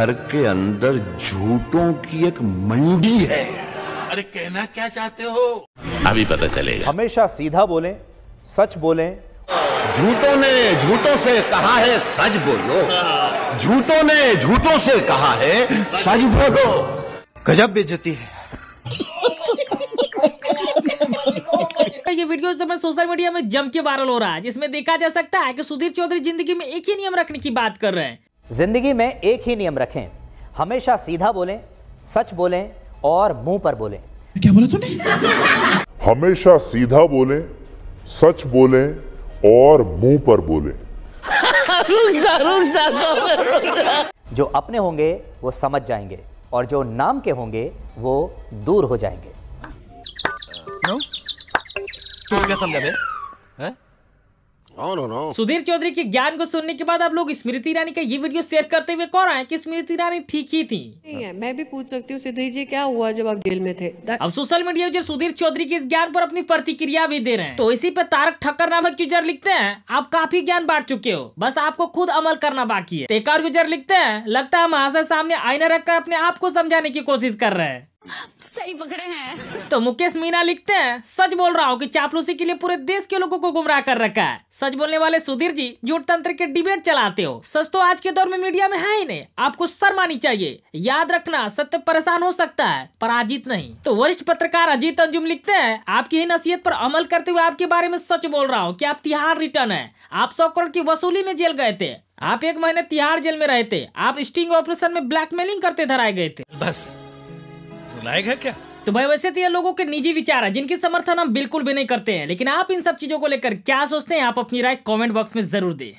घर के अंदर झूठों की एक मंडी है अरे कहना क्या चाहते हो अभी पता चलेगा हमेशा सीधा बोलें सच बोलें झूठों ने झूठों से कहा है सच बोलो झूठों ने झूठों से कहा है सच बोलो गजब बेचती है ये वीडियो समय सोशल मीडिया में जम के वायरल हो रहा है जिसमें देखा जा सकता है कि सुधीर चौधरी जिंदगी में एक ही नियम रखने की बात कर रहे हैं ज़िंदगी में एक ही नियम रखें हमेशा सीधा बोलें सच बोलें और मुंह पर बोलें क्या बोला तूने हमेशा सीधा बोलें सच बोलें और मुंह पर बोलें रुक जा रुक जा, रुक जो अपने होंगे वो समझ जाएंगे और जो नाम के होंगे वो दूर हो जाएंगे नो? तू क्या समझा बे? सुधीर चौधरी के ज्ञान को सुनने के बाद आप लोग स्मृति ईरानी का ये वीडियो शेयर करते हुए कौन आए कि स्मृति ईरानी ठीक ही थी नहीं है मैं भी पूछ सकती हूँ सुधीर जी क्या हुआ जब आप जेल में थे अब social media user Sudhir Chaudhary के इस ज्ञान पर अपनी प्रतिक्रिया भी दे रहे हैं तो इसी पे तारक ठक्कर नामक यूजर लिखते हैं आप काफी ज्ञान बांट चुके हो बस आपको खुद अमल करना बाकी है एक और यूजर लिखते हैं लगता है हम महाशय सामने आईना रखकर अपने आप को समझाने की कोशिश कर रहे हैं सही पकड़े हैं तो मुकेश मीना लिखते हैं सच बोल रहा हूँ कि चापलूसी के लिए पूरे देश के लोगों को गुमराह कर रखा है सच बोलने वाले सुधीर जी झूठ तंत्र के डिबेट चलाते हो सच तो आज के दौर में मीडिया में है ही नहीं आपको शर्म आनी चाहिए याद रखना सत्य परेशान हो सकता है पर अजीत नहीं तो वरिष्ठ पत्रकार अजीत अंजुम लिखते हैं आपकी ही नसीहत पर अमल करते हुए आपके बारे में सच बोल रहा हूँ की आप तिहाड़ रिटर्न है आप सौ करोड़ की वसूली में जेल गए थे आप एक महीने तिहाड़ जेल में रहे थे आप स्टिंग ऑपरेशन में ब्लैकमेलिंग करते धराए गए थे बस लायक है क्या तो भाई वैसे तो ये लोगों के निजी विचार है जिनकी समर्थन हम बिल्कुल भी नहीं करते हैं लेकिन आप इन सब चीजों को लेकर क्या सोचते हैं आप अपनी राय कमेंट बॉक्स में जरूर दें